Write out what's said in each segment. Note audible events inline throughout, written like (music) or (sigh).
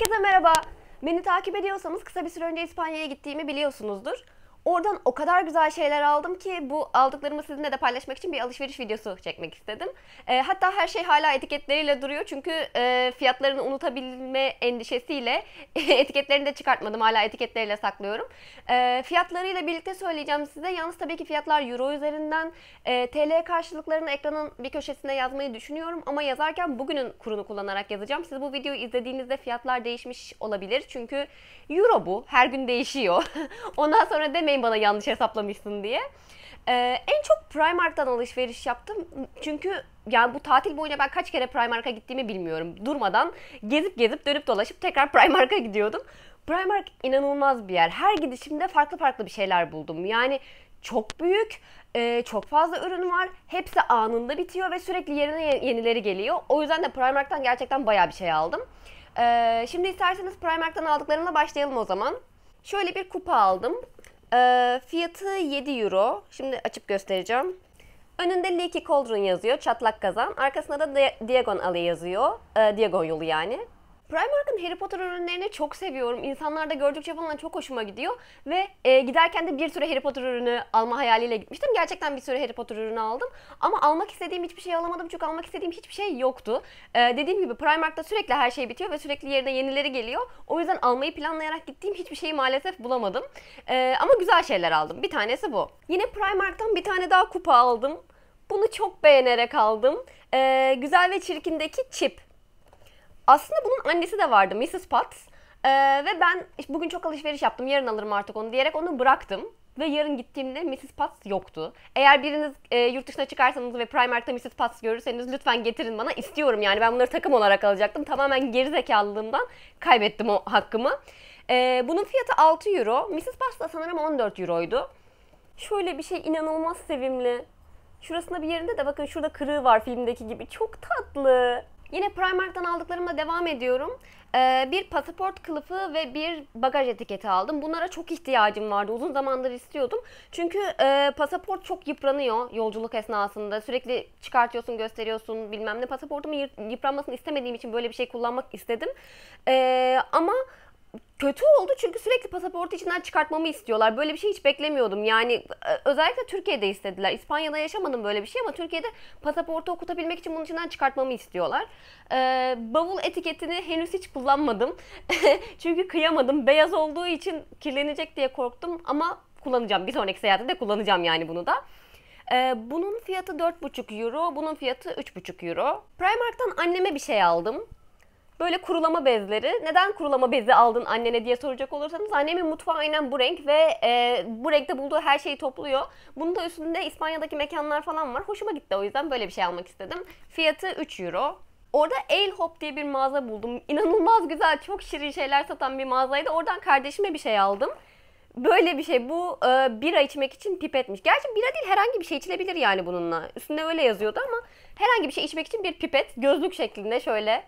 Herkese merhaba. Beni takip ediyorsanız kısa bir süre önce İspanya'ya gittiğimi biliyorsunuzdur. Oradan o kadar güzel şeyler aldım ki bu aldıklarımı sizinle de paylaşmak için bir alışveriş videosu çekmek istedim. E, hatta her şey hala etiketleriyle duruyor çünkü e, fiyatlarını unutabilme endişesiyle (laughs) etiketlerini de çıkartmadım hala etiketleriyle saklıyorum. E, fiyatlarıyla birlikte söyleyeceğim size. Yalnız tabii ki fiyatlar euro üzerinden e, TL karşılıklarını ekranın bir köşesine yazmayı düşünüyorum ama yazarken bugünün kurunu kullanarak yazacağım. Siz bu videoyu izlediğinizde fiyatlar değişmiş olabilir çünkü euro bu her gün değişiyor. (laughs) Ondan sonra demeyin kızmayın bana yanlış hesaplamışsın diye. Ee, en çok Primark'tan alışveriş yaptım. Çünkü yani bu tatil boyunca ben kaç kere Primark'a gittiğimi bilmiyorum. Durmadan gezip gezip dönüp dolaşıp tekrar (laughs) Primark'a gidiyordum. Primark inanılmaz bir yer. Her gidişimde farklı farklı bir şeyler buldum. Yani çok büyük, e, çok fazla ürün var. Hepsi anında bitiyor ve sürekli yerine yenileri geliyor. O yüzden de Primark'tan gerçekten baya bir şey aldım. Ee, şimdi isterseniz Primark'tan aldıklarımla başlayalım o zaman. Şöyle bir kupa aldım. E, fiyatı 7 euro. Şimdi açıp göstereceğim. Önünde Leaky Cauldron yazıyor, çatlak kazan. Arkasında da Diagon Alley yazıyor, e, Diagon yolu yani. Primark'ın Harry Potter ürünlerini çok seviyorum. İnsanlarda gördükçe falan çok hoşuma gidiyor. Ve e, giderken de bir sürü Harry Potter ürünü alma hayaliyle gitmiştim. Gerçekten bir sürü Harry Potter ürünü aldım. Ama almak istediğim hiçbir şey alamadım çünkü almak istediğim hiçbir şey yoktu. E, dediğim gibi Primark'ta sürekli her şey bitiyor ve sürekli yerine yenileri geliyor. O yüzden almayı planlayarak gittiğim hiçbir şeyi maalesef bulamadım. E, ama güzel şeyler aldım. Bir tanesi bu. Yine Primark'tan bir tane daha kupa aldım. Bunu çok beğenerek aldım. E, güzel ve Çirkin'deki çip. Aslında bunun annesi de vardı Mrs. Potts. Ee, ve ben bugün çok alışveriş yaptım yarın alırım artık onu diyerek onu bıraktım. Ve yarın gittiğimde Mrs. Potts yoktu. Eğer biriniz e, yurt dışına çıkarsanız ve Primark'ta Mrs. Potts görürseniz lütfen getirin bana. istiyorum yani ben bunları takım olarak alacaktım. Tamamen gerizekalılığımdan kaybettim o hakkımı. E, bunun fiyatı 6 euro. Mrs. Potts da sanırım 14 euroydu. Şöyle bir şey inanılmaz sevimli. Şurasında bir yerinde de bakın şurada kırığı var filmdeki gibi. Çok tatlı. Yine Primark'tan aldıklarımla devam ediyorum. Ee, bir pasaport kılıfı ve bir bagaj etiketi aldım. Bunlara çok ihtiyacım vardı. Uzun zamandır istiyordum. Çünkü e, pasaport çok yıpranıyor yolculuk esnasında. Sürekli çıkartıyorsun, gösteriyorsun bilmem ne. Pasaportumun yıpranmasını istemediğim için böyle bir şey kullanmak istedim. Ee, ama kötü oldu çünkü sürekli pasaportu içinden çıkartmamı istiyorlar. Böyle bir şey hiç beklemiyordum. Yani e, özellikle Türkiye'de istediler. İspanya'da yaşamadım böyle bir şey ama Türkiye'de pasaportu okutabilmek için bunun içinden çıkartmamı istiyorlar. Ee, bavul etiketini henüz hiç kullanmadım. (laughs) çünkü kıyamadım. Beyaz olduğu için kirlenecek diye korktum ama kullanacağım. Bir sonraki seyahatte de kullanacağım yani bunu da. Ee, bunun fiyatı 4,5 euro, bunun fiyatı 3,5 euro. Primark'tan anneme bir şey aldım böyle kurulama bezleri. Neden kurulama bezi aldın annene diye soracak olursanız annemin mutfağı aynen bu renk ve e, bu renkte bulduğu her şeyi topluyor. Bunun da üstünde İspanya'daki mekanlar falan var. Hoşuma gitti o yüzden böyle bir şey almak istedim. Fiyatı 3 euro. Orada Ale Hop diye bir mağaza buldum. (laughs) İnanılmaz güzel, çok şirin şeyler satan bir mağazaydı. Oradan kardeşime bir şey aldım. Böyle bir şey. Bu e, bira içmek için pipetmiş. Gerçi bira değil herhangi bir şey içilebilir yani bununla. Üstünde öyle yazıyordu ama herhangi bir şey içmek için bir pipet. Gözlük şeklinde şöyle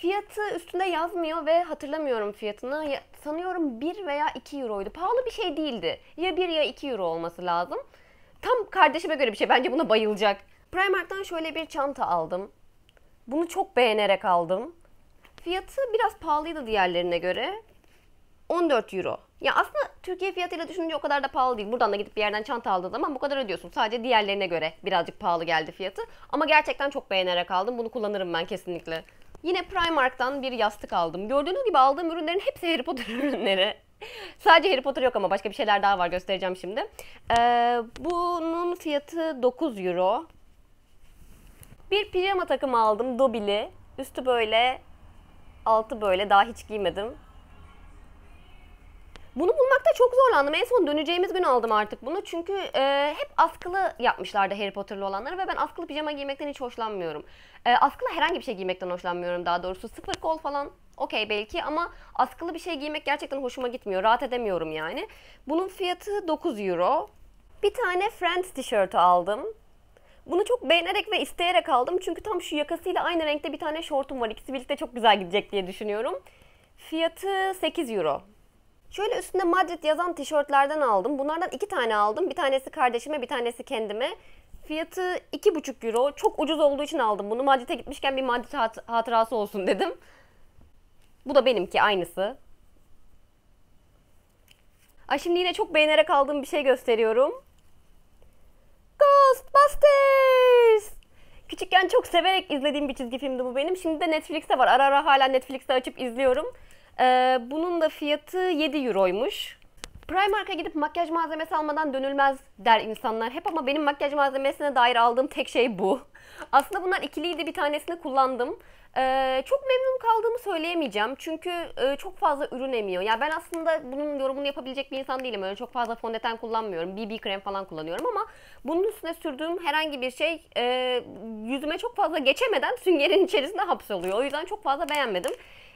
fiyatı üstünde yazmıyor ve hatırlamıyorum fiyatını. Ya, sanıyorum 1 veya 2 euroydu. Pahalı bir şey değildi. Ya 1 ya 2 euro olması lazım. Tam kardeşime göre bir şey. Bence buna bayılacak. Primark'tan şöyle bir çanta aldım. Bunu çok beğenerek aldım. Fiyatı biraz pahalıydı diğerlerine göre. 14 euro. Ya aslında Türkiye fiyatıyla düşününce o kadar da pahalı değil. Buradan da gidip bir yerden çanta aldığın zaman bu kadar ödüyorsun. Sadece diğerlerine göre birazcık pahalı geldi fiyatı. Ama gerçekten çok beğenerek aldım. Bunu kullanırım ben kesinlikle. Yine Primark'tan bir yastık aldım. Gördüğünüz gibi aldığım ürünlerin hepsi Harry Potter (laughs) ürünleri. Sadece Harry Potter yok ama başka bir şeyler daha var göstereceğim şimdi. Ee, bunun fiyatı 9 euro. Bir pijama takım aldım Dobili. Üstü böyle, altı böyle daha hiç giymedim. Bunu bulmakta çok zorlandım. En son döneceğimiz gün aldım artık bunu. Çünkü e, hep askılı yapmışlardı Harry Potter'lı olanları ve ben askılı pijama giymekten hiç hoşlanmıyorum. E, askılı herhangi bir şey giymekten hoşlanmıyorum daha doğrusu. Sıfır kol falan okey belki ama askılı bir şey giymek gerçekten hoşuma gitmiyor. Rahat edemiyorum yani. Bunun fiyatı 9 euro. Bir tane Friends tişörtü aldım. Bunu çok beğenerek ve isteyerek aldım. Çünkü tam şu yakasıyla aynı renkte bir tane şortum var. İkisi birlikte çok güzel gidecek diye düşünüyorum. Fiyatı 8 euro. Şöyle üstünde Madrid yazan tişörtlerden aldım. Bunlardan iki tane aldım. Bir tanesi kardeşime, bir tanesi kendime. Fiyatı iki buçuk euro. Çok ucuz olduğu için aldım bunu. Madrid'e gitmişken bir Madrid hat- hatırası olsun dedim. Bu da benimki aynısı. Ay şimdi yine çok beğenerek aldığım bir şey gösteriyorum. Ghostbusters! Küçükken çok severek izlediğim bir çizgi filmdi bu benim. Şimdi de Netflix'te var. Ara ara hala Netflix'te açıp izliyorum. Ee, bunun da fiyatı 7 euroymuş. Primark'a gidip makyaj malzemesi almadan dönülmez der insanlar hep ama benim makyaj malzemesine dair aldığım tek şey bu. Aslında bunlar ikiliydi bir tanesini kullandım. Ee, çok memnun kaldığımı söyleyemeyeceğim çünkü e, çok fazla ürün emiyor. Ya ben aslında bunun yorumunu yapabilecek bir insan değilim. Öyle çok fazla fondöten kullanmıyorum. BB krem falan kullanıyorum ama bunun üstüne sürdüğüm herhangi bir şey e, yüzüme çok fazla geçemeden süngerin içerisinde hapsoluyor. O yüzden çok fazla beğenmedim.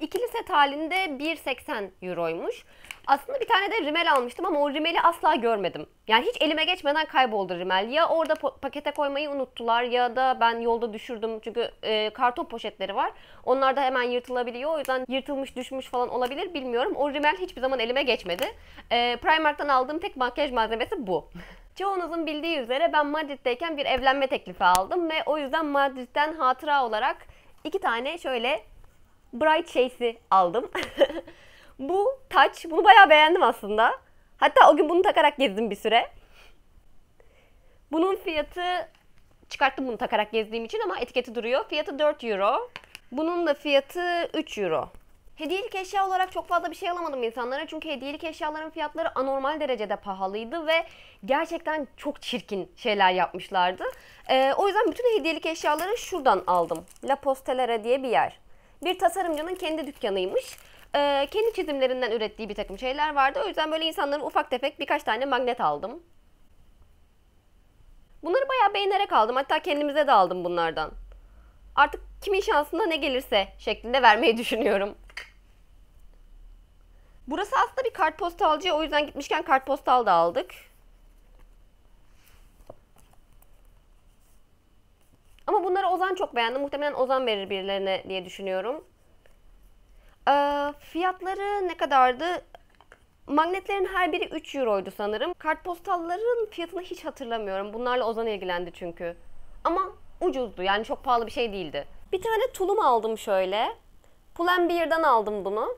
İkili set halinde 1.80 euroymuş. Aslında bir tane de rimel almıştım ama o rimeli asla görmedim. Yani hiç elime geçmeden kayboldu rimel. Ya orada pakete koymayı unuttular ya da ben yolda düşürdüm. Çünkü e, karton poşetleri var. Onlar da hemen yırtılabiliyor. O yüzden yırtılmış düşmüş falan olabilir bilmiyorum. O rimel hiçbir zaman elime geçmedi. E, Primark'tan aldığım tek makyaj malzemesi bu. (laughs) Çoğunuzun bildiği üzere ben Madrid'deyken bir evlenme teklifi aldım ve o yüzden Madrid'den hatıra olarak iki tane şöyle Bright Chase'i aldım. (laughs) bu taç, bunu bayağı beğendim aslında. Hatta o gün bunu takarak gezdim bir süre. Bunun fiyatı, çıkarttım bunu takarak gezdiğim için ama etiketi duruyor. Fiyatı 4 euro. Bunun da fiyatı 3 euro. Hediyelik eşya olarak çok fazla bir şey alamadım insanlara çünkü hediyelik eşyaların fiyatları anormal derecede pahalıydı ve gerçekten çok çirkin şeyler yapmışlardı. Ee, o yüzden bütün hediyelik eşyaları şuradan aldım. La Postelera diye bir yer bir tasarımcının kendi dükkanıymış. Ee, kendi çizimlerinden ürettiği bir takım şeyler vardı. O yüzden böyle insanların ufak tefek birkaç tane magnet aldım. Bunları bayağı beğenerek aldım. Hatta kendimize de aldım bunlardan. Artık kimin şansında ne gelirse şeklinde vermeyi (laughs) düşünüyorum. Burası aslında bir kartpostalcı. O yüzden gitmişken kartpostal da aldık. Ama bunları Ozan çok beğendi. Muhtemelen Ozan verir birilerine diye düşünüyorum. Ee, fiyatları ne kadardı? Magnetlerin her biri 3 euroydu sanırım. Kartpostalların fiyatını hiç hatırlamıyorum. Bunlarla Ozan ilgilendi çünkü. Ama ucuzdu yani çok pahalı bir şey değildi. Bir tane tulum aldım şöyle. Pull&Bear'dan aldım bunu.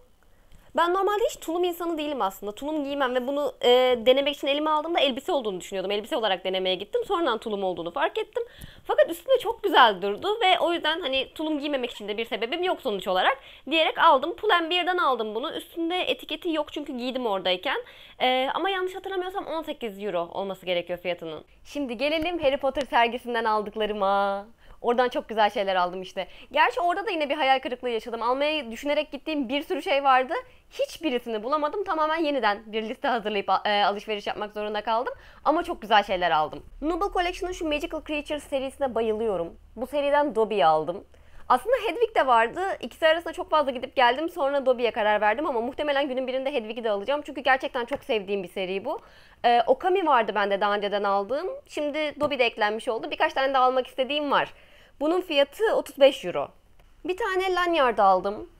Ben normalde hiç tulum insanı değilim aslında. Tulum giymem ve bunu e, denemek için elime aldığımda elbise olduğunu düşünüyordum. Elbise olarak denemeye gittim. Sonradan tulum olduğunu fark ettim. Fakat üstünde çok güzel durdu ve o yüzden hani tulum giymemek için de bir sebebim yok sonuç olarak diyerek aldım. birden aldım bunu. Üstünde etiketi yok çünkü giydim oradayken. E, ama yanlış hatırlamıyorsam 18 euro olması gerekiyor fiyatının. Şimdi gelelim Harry Potter sergisinden aldıklarıma. Oradan çok güzel şeyler aldım işte. Gerçi orada da yine bir hayal kırıklığı yaşadım. Almayı düşünerek gittiğim bir sürü şey vardı. Hiçbirisini bulamadım. Tamamen yeniden bir liste hazırlayıp e, alışveriş yapmak zorunda kaldım. Ama çok güzel şeyler aldım. Noble Collection'ın şu Magical Creatures serisine bayılıyorum. Bu seriden Dobby'yi aldım. Aslında Hedwig de vardı. İkisi arasında çok fazla gidip geldim. Sonra Dobby'ye karar verdim ama muhtemelen günün birinde Hedwig'i de alacağım. Çünkü gerçekten çok sevdiğim bir seri bu. Ee, Okami vardı bende daha önceden aldığım. Şimdi Dobby de eklenmiş oldu. Birkaç tane daha almak istediğim var. Bunun fiyatı 35 euro. Bir tane lanyard aldım.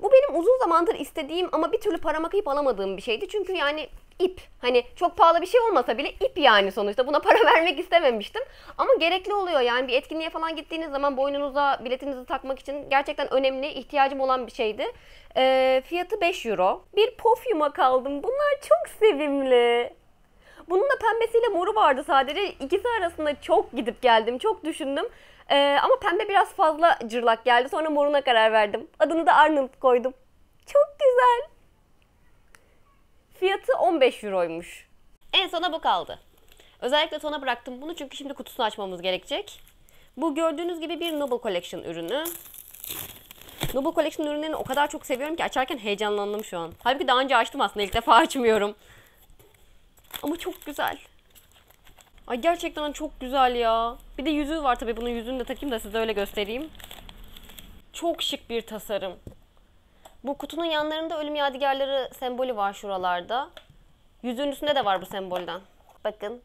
Bu benim uzun zamandır istediğim ama bir türlü parama kıyıp alamadığım bir şeydi. Çünkü yani ip. Hani çok pahalı bir şey olmasa bile ip yani sonuçta. Buna (laughs) para vermek istememiştim. Ama gerekli oluyor yani bir etkinliğe falan gittiğiniz zaman boynunuza biletinizi takmak için gerçekten önemli, ihtiyacım olan bir şeydi. E, fiyatı 5 euro. Bir pofyuma kaldım. Bunlar çok sevimli. Bunun da pembesiyle moru vardı sadece. İkisi arasında çok gidip geldim, çok düşündüm. Ee, ama pembe biraz fazla cırlak geldi. Sonra moruna karar verdim. Adını da Arnold koydum. Çok güzel. Fiyatı 15 euroymuş. En sona bu kaldı. Özellikle sona bıraktım bunu çünkü şimdi kutusunu açmamız gerekecek. Bu gördüğünüz gibi bir Noble Collection ürünü. Noble Collection ürünlerini o kadar çok seviyorum ki açarken heyecanlandım şu an. Halbuki daha önce açtım aslında ilk defa (laughs) açmıyorum. Ama çok güzel. Ay gerçekten çok güzel ya. Bir de yüzüğü var tabii. Bunun yüzüğünü de takayım da size öyle göstereyim. Çok şık bir tasarım. Bu kutunun yanlarında ölüm yadigarları sembolü var şuralarda. Yüzüğün üstünde de var bu sembolden. Bakın.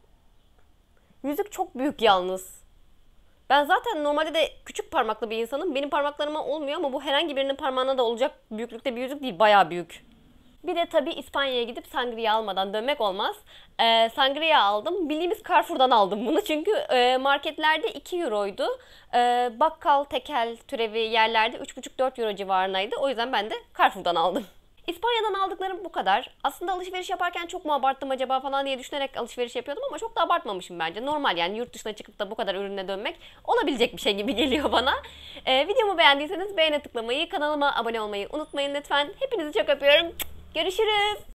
Yüzük çok büyük yalnız. Ben zaten normalde de küçük parmaklı bir insanım. Benim parmaklarıma olmuyor ama bu herhangi birinin parmağına da olacak büyüklükte bir yüzük değil. Baya büyük. Bir de tabii İspanya'ya gidip sangria almadan dönmek olmaz. E, sangria aldım. Bildiğimiz Carrefour'dan aldım bunu. Çünkü e, marketlerde 2 euroydu. E, bakkal, tekel türevi yerlerde 3,5-4 euro civarındaydı. O yüzden ben de Carrefour'dan aldım. (laughs) İspanya'dan aldıklarım bu kadar. Aslında alışveriş yaparken çok mu abarttım acaba falan diye düşünerek alışveriş yapıyordum ama çok da abartmamışım bence. Normal yani yurt dışına çıkıp da bu kadar ürüne dönmek olabilecek bir şey gibi (laughs) geliyor bana. Ee, videomu beğendiyseniz beğene tıklamayı, kanalıma abone olmayı unutmayın lütfen. Hepinizi çok öpüyorum. Görüşürüz.